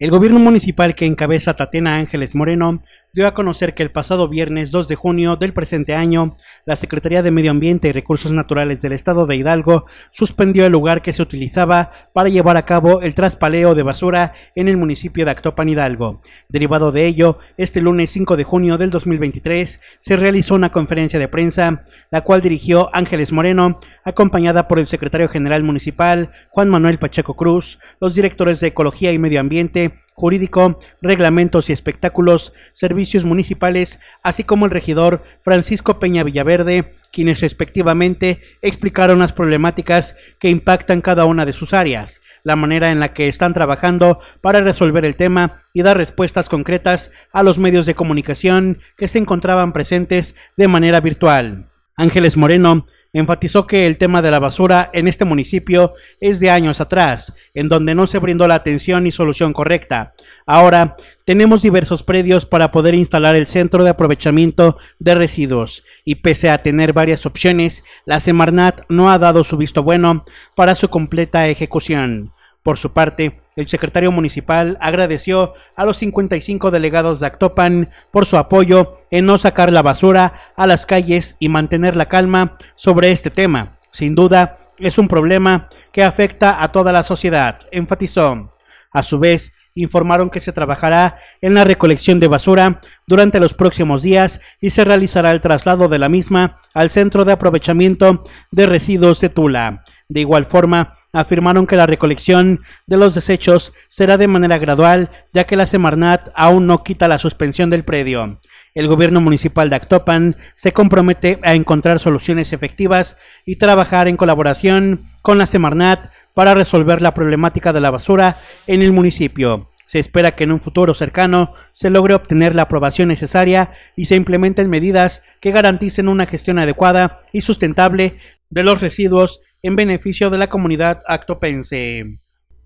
El gobierno municipal que encabeza Tatena Ángeles Moreno dio a conocer que el pasado viernes 2 de junio del presente año, la Secretaría de Medio Ambiente y Recursos Naturales del Estado de Hidalgo suspendió el lugar que se utilizaba para llevar a cabo el traspaleo de basura en el municipio de Actopan Hidalgo. Derivado de ello, este lunes 5 de junio del 2023 se realizó una conferencia de prensa, la cual dirigió Ángeles Moreno, acompañada por el secretario general municipal Juan Manuel Pacheco Cruz, los directores de Ecología y Medio Ambiente, jurídico, reglamentos y espectáculos, servicios municipales, así como el regidor Francisco Peña Villaverde, quienes respectivamente explicaron las problemáticas que impactan cada una de sus áreas, la manera en la que están trabajando para resolver el tema y dar respuestas concretas a los medios de comunicación que se encontraban presentes de manera virtual. Ángeles Moreno, enfatizó que el tema de la basura en este municipio es de años atrás, en donde no se brindó la atención y solución correcta. Ahora tenemos diversos predios para poder instalar el centro de aprovechamiento de residuos y pese a tener varias opciones, la Semarnat no ha dado su visto bueno para su completa ejecución. Por su parte, el secretario municipal agradeció a los 55 delegados de Actopan por su apoyo en no sacar la basura a las calles y mantener la calma sobre este tema. Sin duda, es un problema que afecta a toda la sociedad, enfatizó. A su vez, informaron que se trabajará en la recolección de basura durante los próximos días y se realizará el traslado de la misma al Centro de Aprovechamiento de Residuos de Tula. De igual forma, afirmaron que la recolección de los desechos será de manera gradual, ya que la Semarnat aún no quita la suspensión del predio. El gobierno municipal de Actopan se compromete a encontrar soluciones efectivas y trabajar en colaboración con la Semarnat para resolver la problemática de la basura en el municipio. Se espera que en un futuro cercano se logre obtener la aprobación necesaria y se implementen medidas que garanticen una gestión adecuada y sustentable de los residuos en beneficio de la comunidad actopense.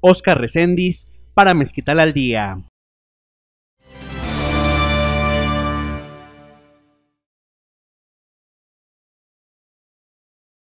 Oscar Recendis para Mezquital al Día.